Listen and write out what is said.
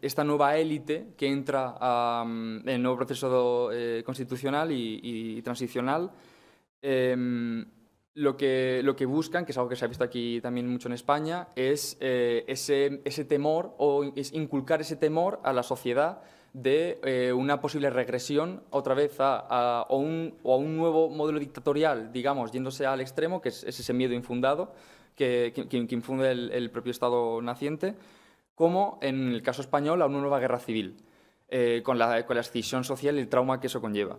esta nueva élite que entra en el nuevo proceso eh, constitucional y, transicional, em, lo, que, buscan, que es algo que se ha visto aquí también mucho en España, es eh, ese, temor o es inculcar ese temor a la sociedad de eh, una posible regresión otra vez a, un, o a un nuevo modelo dictatorial, digamos, yéndose al extremo, que es, ese miedo infundado que, infunde el propio Estado naciente como en el caso español a una nueva guerra civil, eh, con, la, con la escisión social y el trauma que eso conlleva.